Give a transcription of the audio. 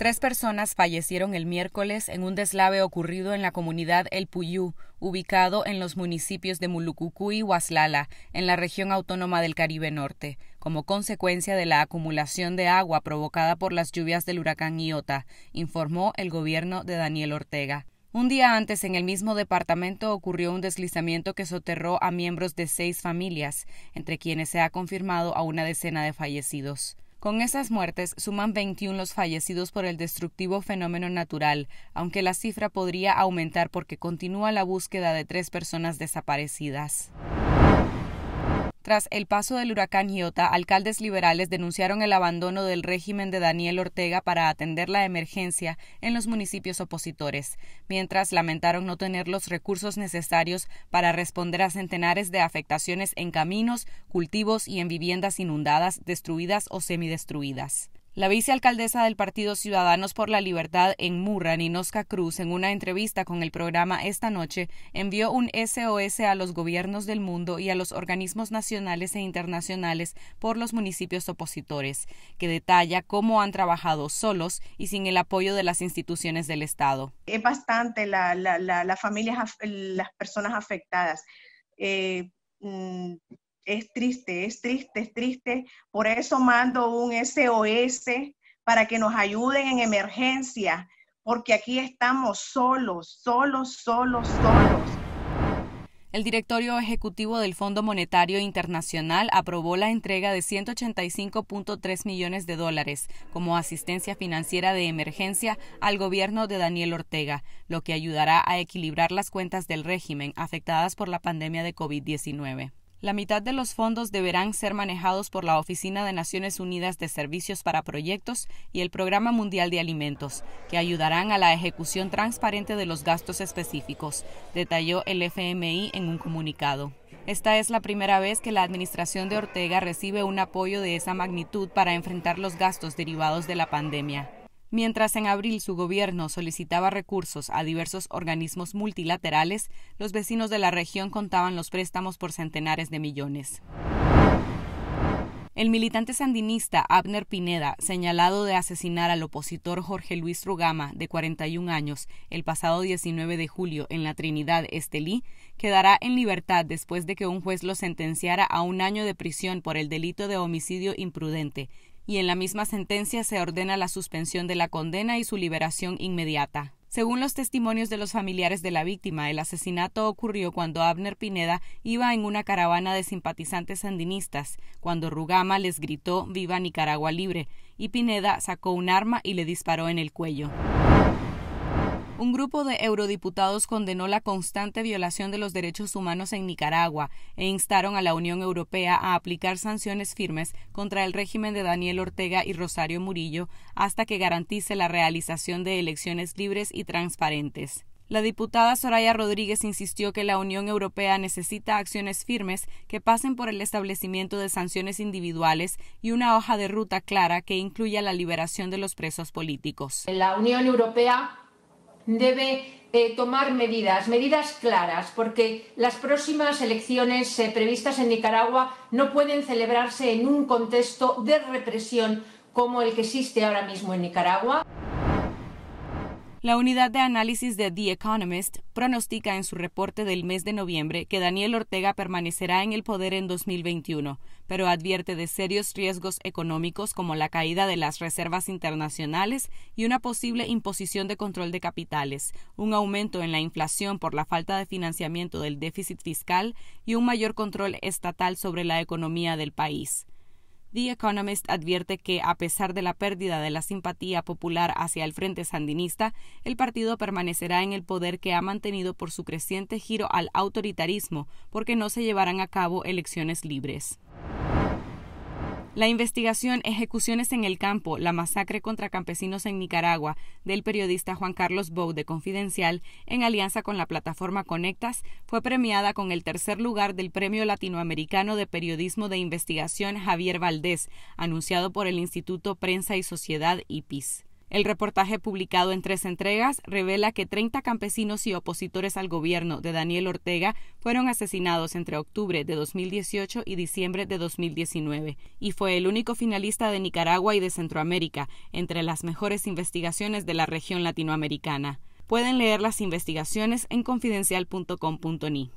Tres personas fallecieron el miércoles en un deslave ocurrido en la comunidad El Puyú, ubicado en los municipios de Mulucucú y Huazlala, en la región autónoma del Caribe Norte, como consecuencia de la acumulación de agua provocada por las lluvias del huracán Iota, informó el gobierno de Daniel Ortega. Un día antes, en el mismo departamento ocurrió un deslizamiento que soterró a miembros de seis familias, entre quienes se ha confirmado a una decena de fallecidos. Con esas muertes suman 21 los fallecidos por el destructivo fenómeno natural, aunque la cifra podría aumentar porque continúa la búsqueda de tres personas desaparecidas. Tras el paso del huracán Iota, alcaldes liberales denunciaron el abandono del régimen de Daniel Ortega para atender la emergencia en los municipios opositores, mientras lamentaron no tener los recursos necesarios para responder a centenares de afectaciones en caminos, cultivos y en viviendas inundadas, destruidas o semidestruidas. La vicealcaldesa del Partido Ciudadanos por la Libertad en Murra, Ninosca Cruz, en una entrevista con el programa Esta Noche, envió un SOS a los gobiernos del mundo y a los organismos nacionales e internacionales por los municipios opositores, que detalla cómo han trabajado solos y sin el apoyo de las instituciones del Estado. Es bastante las familias, las personas afectadas. Eh, mm, es triste, es triste, es triste. Por eso mando un SOS para que nos ayuden en emergencia, porque aquí estamos solos, solos, solos, solos. El directorio ejecutivo del Fondo Monetario Internacional aprobó la entrega de 185.3 millones de dólares como asistencia financiera de emergencia al gobierno de Daniel Ortega, lo que ayudará a equilibrar las cuentas del régimen afectadas por la pandemia de COVID-19. La mitad de los fondos deberán ser manejados por la Oficina de Naciones Unidas de Servicios para Proyectos y el Programa Mundial de Alimentos, que ayudarán a la ejecución transparente de los gastos específicos, detalló el FMI en un comunicado. Esta es la primera vez que la administración de Ortega recibe un apoyo de esa magnitud para enfrentar los gastos derivados de la pandemia. Mientras en abril su gobierno solicitaba recursos a diversos organismos multilaterales, los vecinos de la región contaban los préstamos por centenares de millones. El militante sandinista Abner Pineda, señalado de asesinar al opositor Jorge Luis Rugama, de 41 años, el pasado 19 de julio en la Trinidad Estelí, quedará en libertad después de que un juez lo sentenciara a un año de prisión por el delito de homicidio imprudente, y en la misma sentencia se ordena la suspensión de la condena y su liberación inmediata. Según los testimonios de los familiares de la víctima, el asesinato ocurrió cuando Abner Pineda iba en una caravana de simpatizantes sandinistas, cuando Rugama les gritó Viva Nicaragua Libre, y Pineda sacó un arma y le disparó en el cuello. Un grupo de eurodiputados condenó la constante violación de los derechos humanos en Nicaragua e instaron a la Unión Europea a aplicar sanciones firmes contra el régimen de Daniel Ortega y Rosario Murillo hasta que garantice la realización de elecciones libres y transparentes. La diputada Soraya Rodríguez insistió que la Unión Europea necesita acciones firmes que pasen por el establecimiento de sanciones individuales y una hoja de ruta clara que incluya la liberación de los presos políticos. La Unión Europea debe eh, tomar medidas, medidas claras, porque las próximas elecciones eh, previstas en Nicaragua no pueden celebrarse en un contexto de represión como el que existe ahora mismo en Nicaragua. La unidad de análisis de The Economist pronostica en su reporte del mes de noviembre que Daniel Ortega permanecerá en el poder en 2021, pero advierte de serios riesgos económicos como la caída de las reservas internacionales y una posible imposición de control de capitales, un aumento en la inflación por la falta de financiamiento del déficit fiscal y un mayor control estatal sobre la economía del país. The Economist advierte que, a pesar de la pérdida de la simpatía popular hacia el Frente Sandinista, el partido permanecerá en el poder que ha mantenido por su creciente giro al autoritarismo, porque no se llevarán a cabo elecciones libres. La investigación Ejecuciones en el campo, la masacre contra campesinos en Nicaragua, del periodista Juan Carlos Bou de Confidencial, en alianza con la plataforma Conectas, fue premiada con el tercer lugar del Premio Latinoamericano de Periodismo de Investigación Javier Valdés, anunciado por el Instituto Prensa y Sociedad IPIS. El reportaje publicado en tres entregas revela que 30 campesinos y opositores al gobierno de Daniel Ortega fueron asesinados entre octubre de 2018 y diciembre de 2019, y fue el único finalista de Nicaragua y de Centroamérica entre las mejores investigaciones de la región latinoamericana. Pueden leer las investigaciones en confidencial.com.ni.